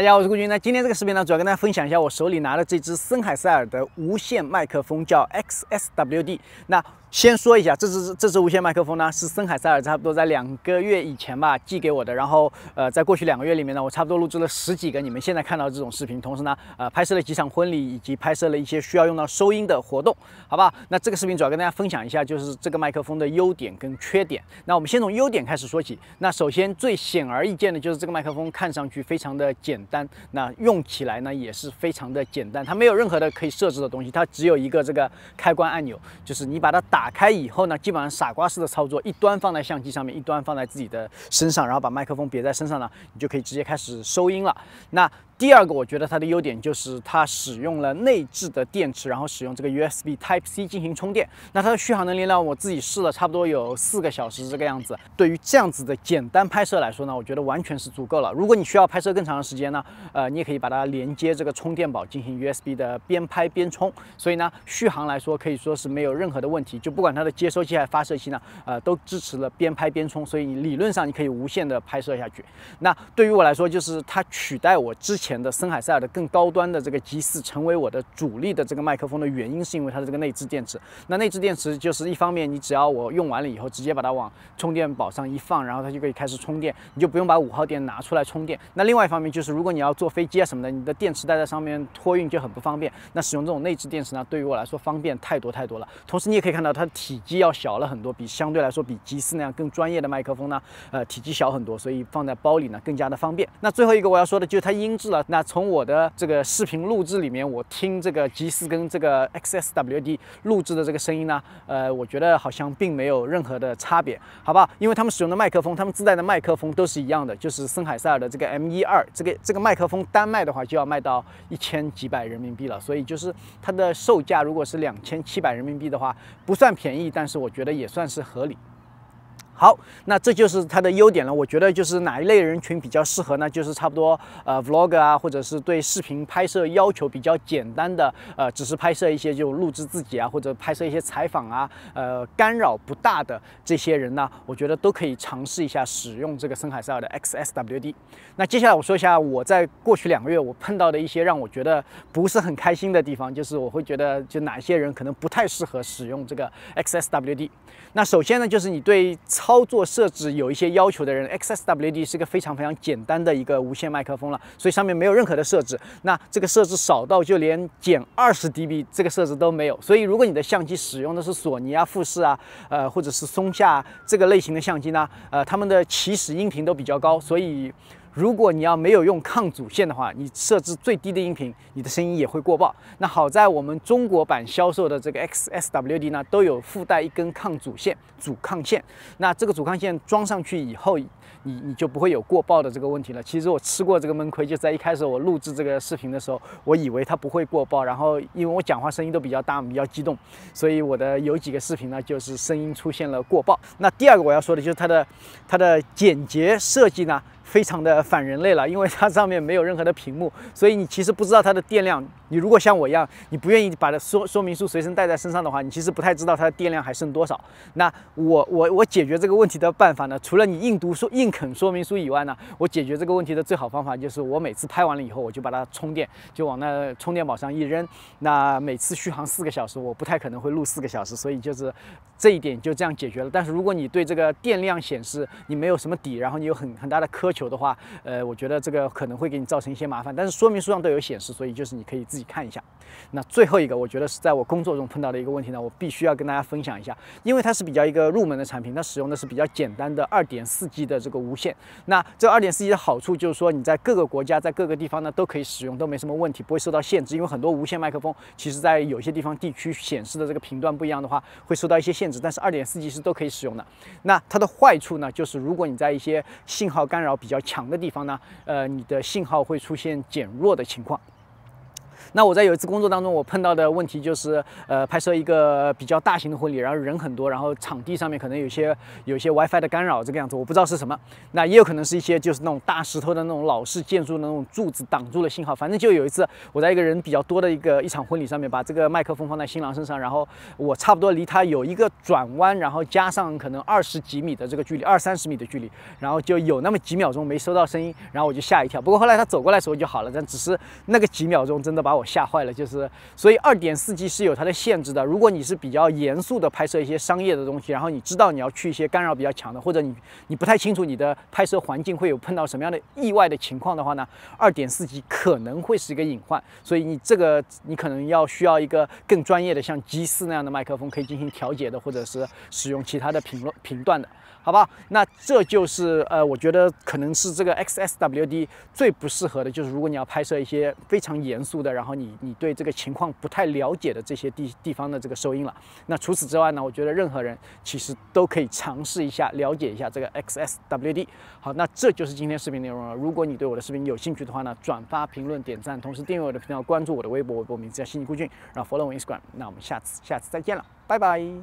大家好，我是顾军。那今天这个视频呢，主要跟大家分享一下我手里拿的这支森海塞尔的无线麦克风，叫 XSWD。那。先说一下，这支这支无线麦克风呢，是森海塞尔差不多在两个月以前吧寄给我的。然后呃，在过去两个月里面呢，我差不多录制了十几个你们现在看到这种视频，同时呢，呃，拍摄了几场婚礼，以及拍摄了一些需要用到收音的活动，好吧？那这个视频主要跟大家分享一下，就是这个麦克风的优点跟缺点。那我们先从优点开始说起。那首先最显而易见的就是这个麦克风看上去非常的简单，那用起来呢也是非常的简单，它没有任何的可以设置的东西，它只有一个这个开关按钮，就是你把它打。打开以后呢，基本上傻瓜式的操作，一端放在相机上面，一端放在自己的身上，然后把麦克风别在身上呢，你就可以直接开始收音了。那。第二个，我觉得它的优点就是它使用了内置的电池，然后使用这个 USB Type C 进行充电。那它的续航能力呢？我自己试了，差不多有四个小时这个样子。对于这样子的简单拍摄来说呢，我觉得完全是足够了。如果你需要拍摄更长的时间呢，呃，你也可以把它连接这个充电宝进行 USB 的边拍边充。所以呢，续航来说可以说是没有任何的问题。就不管它的接收器还是发射器呢，呃，都支持了边拍边充，所以理论上你可以无限的拍摄下去。那对于我来说，就是它取代我之前。前的森海塞尔的更高端的这个 g 四成为我的主力的这个麦克风的原因，是因为它的这个内置电池。那内置电池就是一方面，你只要我用完了以后，直接把它往充电宝上一放，然后它就可以开始充电，你就不用把五号电拿出来充电。那另外一方面就是，如果你要坐飞机啊什么的，你的电池带在上面托运就很不方便。那使用这种内置电池呢，对于我来说方便太多太多了。同时你也可以看到，它的体积要小了很多，比相对来说比 g 四那样更专业的麦克风呢，呃，体积小很多，所以放在包里呢更加的方便。那最后一个我要说的就是它音质了。那从我的这个视频录制里面，我听这个 G 四跟这个 XSWD 录制的这个声音呢，呃，我觉得好像并没有任何的差别，好吧？因为他们使用的麦克风，他们自带的麦克风都是一样的，就是森海塞尔的这个 M 一二，这个这个麦克风单卖的话就要卖到一千几百人民币了，所以就是它的售价如果是两千七百人民币的话，不算便宜，但是我觉得也算是合理。好，那这就是它的优点了。我觉得就是哪一类人群比较适合呢？就是差不多呃 vlog 啊，或者是对视频拍摄要求比较简单的，呃，只是拍摄一些就录制自己啊，或者拍摄一些采访啊，呃，干扰不大的这些人呢，我觉得都可以尝试一下使用这个森海塞尔的 XSWD。那接下来我说一下我在过去两个月我碰到的一些让我觉得不是很开心的地方，就是我会觉得就哪些人可能不太适合使用这个 XSWD。那首先呢，就是你对超操作设置有一些要求的人，XSWD 是一个非常非常简单的一个无线麦克风了，所以上面没有任何的设置。那这个设置少到就连减二十 dB 这个设置都没有。所以，如果你的相机使用的是索尼啊、富士啊，呃，或者是松下这个类型的相机呢，呃，他们的起始音频都比较高，所以。如果你要没有用抗阻线的话，你设置最低的音频，你的声音也会过爆。那好在我们中国版销售的这个 XSWD 呢，都有附带一根抗阻线、阻抗线。那这个阻抗线装上去以后，你你就不会有过爆的这个问题了。其实我吃过这个闷亏，就在一开始我录制这个视频的时候，我以为它不会过爆，然后因为我讲话声音都比较大，比较激动，所以我的有几个视频呢，就是声音出现了过爆。那第二个我要说的就是它的它的简洁设计呢。非常的反人类了，因为它上面没有任何的屏幕，所以你其实不知道它的电量。你如果像我一样，你不愿意把它说说明书随身带在身上的话，你其实不太知道它的电量还剩多少。那我我我解决这个问题的办法呢，除了你硬读说硬啃说明书以外呢，我解决这个问题的最好方法就是我每次拍完了以后，我就把它充电，就往那充电宝上一扔。那每次续航四个小时，我不太可能会录四个小时，所以就是这一点就这样解决了。但是如果你对这个电量显示你没有什么底，然后你有很很大的苛求。求的话，呃，我觉得这个可能会给你造成一些麻烦，但是说明书上都有显示，所以就是你可以自己看一下。那最后一个，我觉得是在我工作中碰到的一个问题呢，我必须要跟大家分享一下，因为它是比较一个入门的产品，它使用的是比较简单的 2.4G 的这个无线。那这 2.4G 的好处就是说，你在各个国家、在各个地方呢都可以使用，都没什么问题，不会受到限制。因为很多无线麦克风，其实在有些地方、地区显示的这个频段不一样的话，会受到一些限制，但是 2.4G 是都可以使用的。那它的坏处呢，就是如果你在一些信号干扰比比较强的地方呢，呃，你的信号会出现减弱的情况。那我在有一次工作当中，我碰到的问题就是，呃，拍摄一个比较大型的婚礼，然后人很多，然后场地上面可能有些有些 WiFi 的干扰，这个样子我不知道是什么，那也有可能是一些就是那种大石头的那种老式建筑那种柱子挡住了信号。反正就有一次，我在一个人比较多的一个一场婚礼上面，把这个麦克风放在新郎身上，然后我差不多离他有一个转弯，然后加上可能二十几米的这个距离，二三十米的距离，然后就有那么几秒钟没收到声音，然后我就吓一跳。不过后来他走过来时候就好了，但只是那个几秒钟真的把。我。我吓坏了，就是所以二点四 G 是有它的限制的。如果你是比较严肃的拍摄一些商业的东西，然后你知道你要去一些干扰比较强的，或者你你不太清楚你的拍摄环境会有碰到什么样的意外的情况的话呢？二点四 G 可能会是一个隐患，所以你这个你可能要需要一个更专业的像 G 四那样的麦克风可以进行调节的，或者是使用其他的频频段的，好吧？那这就是呃，我觉得可能是这个 XSWD 最不适合的，就是如果你要拍摄一些非常严肃的。然后你你对这个情况不太了解的这些地地方的这个收音了，那除此之外呢，我觉得任何人其实都可以尝试一下了解一下这个 X S W D。好，那这就是今天视频内容了。如果你对我的视频有兴趣的话呢，转发、评论、点赞，同时订阅我的频道，关注我的微博，微博名字叫悉尼孤军，然后 follow 我 Instagram。那我们下次下次再见了，拜拜。